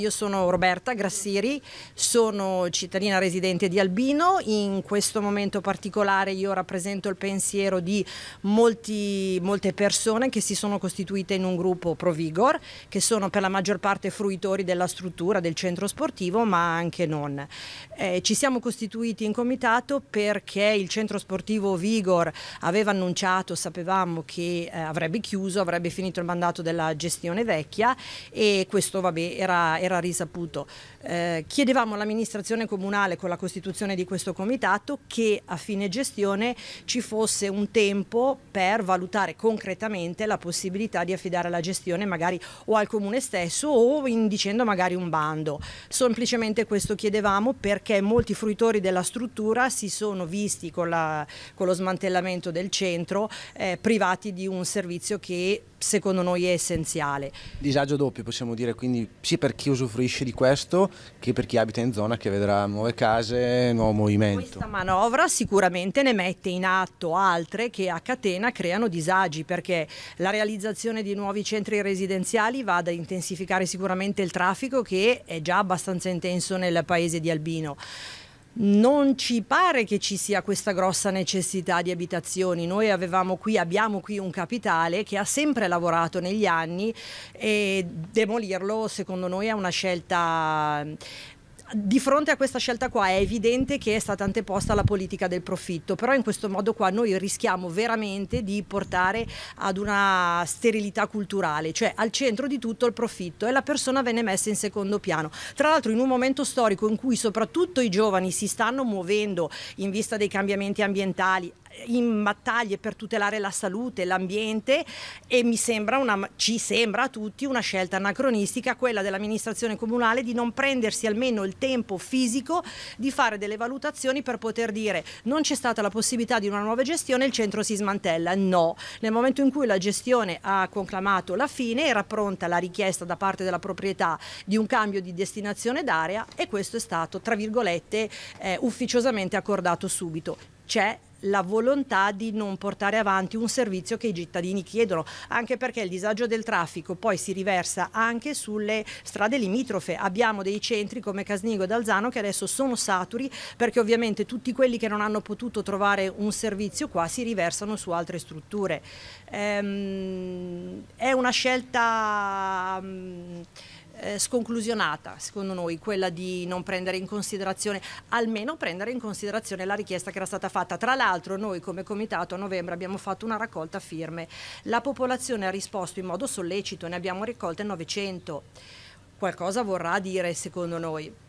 Io sono Roberta Grassiri, sono cittadina residente di Albino, in questo momento particolare io rappresento il pensiero di molti, molte persone che si sono costituite in un gruppo Provigor, che sono per la maggior parte fruitori della struttura del centro sportivo ma anche non. Eh, ci siamo costituiti in comitato perché il centro sportivo Vigor aveva annunciato, sapevamo che eh, avrebbe chiuso, avrebbe finito il mandato della gestione vecchia e questo vabbè era era risaputo. Eh, chiedevamo all'amministrazione comunale con la costituzione di questo comitato che a fine gestione ci fosse un tempo per valutare concretamente la possibilità di affidare la gestione magari o al comune stesso o in dicendo magari un bando. Semplicemente questo chiedevamo perché molti fruitori della struttura si sono visti con, la, con lo smantellamento del centro eh, privati di un servizio che secondo noi è essenziale. Disagio doppio possiamo dire, quindi sì per chi usufruisce di questo che per chi abita in zona che vedrà nuove case, nuovo movimento. Questa manovra sicuramente ne mette in atto altre che a catena creano disagi perché la realizzazione di nuovi centri residenziali va ad intensificare sicuramente il traffico che è già abbastanza intenso nel paese di Albino non ci pare che ci sia questa grossa necessità di abitazioni. Noi avevamo qui, abbiamo qui un capitale che ha sempre lavorato negli anni e demolirlo secondo noi è una scelta di fronte a questa scelta qua è evidente che è stata anteposta la politica del profitto, però in questo modo qua noi rischiamo veramente di portare ad una sterilità culturale, cioè al centro di tutto il profitto e la persona viene messa in secondo piano. Tra l'altro in un momento storico in cui soprattutto i giovani si stanno muovendo in vista dei cambiamenti ambientali, in battaglie per tutelare la salute, l'ambiente e mi sembra una, ci sembra a tutti una scelta anacronistica quella dell'amministrazione comunale di non prendersi almeno il tempo fisico di fare delle valutazioni per poter dire non c'è stata la possibilità di una nuova gestione, il centro si smantella. No, nel momento in cui la gestione ha conclamato la fine era pronta la richiesta da parte della proprietà di un cambio di destinazione d'area e questo è stato, tra virgolette, eh, ufficiosamente accordato subito. C'è la volontà di non portare avanti un servizio che i cittadini chiedono, anche perché il disagio del traffico poi si riversa anche sulle strade limitrofe. Abbiamo dei centri come Casnigo e Dalzano che adesso sono saturi perché ovviamente tutti quelli che non hanno potuto trovare un servizio qua si riversano su altre strutture. Ehm, è una scelta mm, eh, sconclusionata, secondo noi, quella di non prendere in considerazione, almeno prendere in considerazione la richiesta che era stata fatta. Tra l'altro noi come Comitato a novembre abbiamo fatto una raccolta firme, la popolazione ha risposto in modo sollecito, ne abbiamo raccolte 900, qualcosa vorrà dire secondo noi.